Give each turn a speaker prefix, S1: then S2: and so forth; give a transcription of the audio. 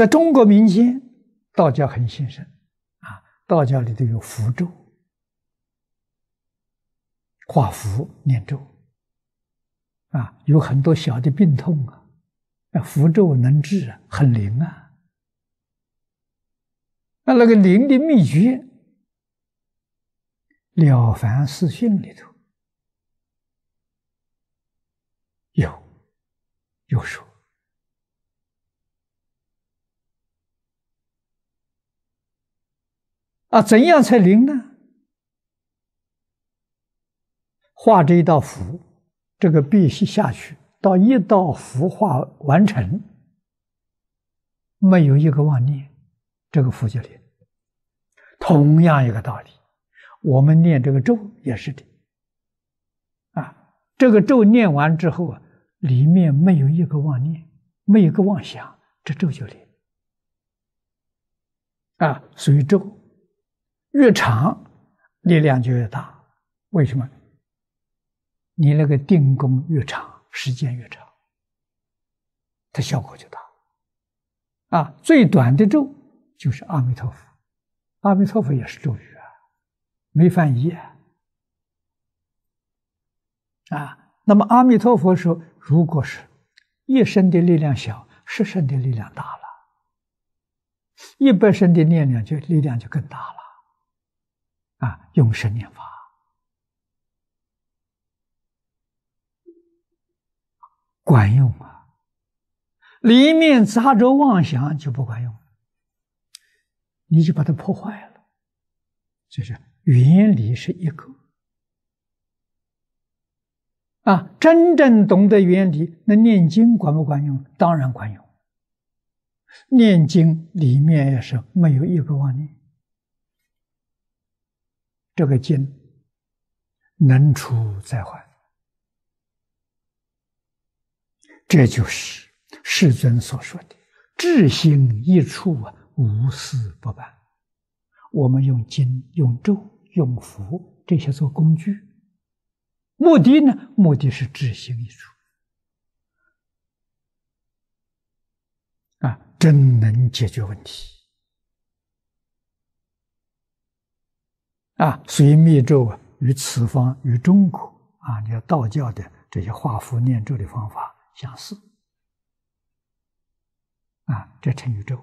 S1: 在中国民间，道教很兴盛，啊，道教里头有符咒，画符念咒，啊，有很多小的病痛啊，那符咒能治啊，很灵啊。那那个灵的秘诀，《了凡四训》里头有，有说。啊，怎样才灵呢？画这一道符，这个必须下去到一道符画完成，没有一个妄念，这个符就灵。同样一个道理，我们念这个咒也是的。啊，这个咒念完之后啊，里面没有一个妄念，没有一个妄想，这咒就灵。啊，属于咒。越长，力量就越大。为什么？你那个定功越长，时间越长，它效果就大啊，最短的咒就是阿弥陀佛，阿弥陀佛也是咒语啊，没翻译啊。啊，那么阿弥陀佛说，如果是一生的力量小，十生的力量大了，一百生的力量就力量就更大了。啊，用神念法管用啊！里面杂着妄想就不管用了，你就把它破坏了。就是原理是一个啊，真正懂得原理，那念经管不管用，当然管用。念经里面也是没有一个妄念。这个经能除灾患，这就是世尊所说的“至心一处啊，无事不办”。我们用经、用咒、用符这些做工具，目的呢？目的是智行一处啊，真能解决问题。啊，所以密咒啊，与此方与中国啊，你要道教的这些画符念咒的方法相似啊，这成宇宙。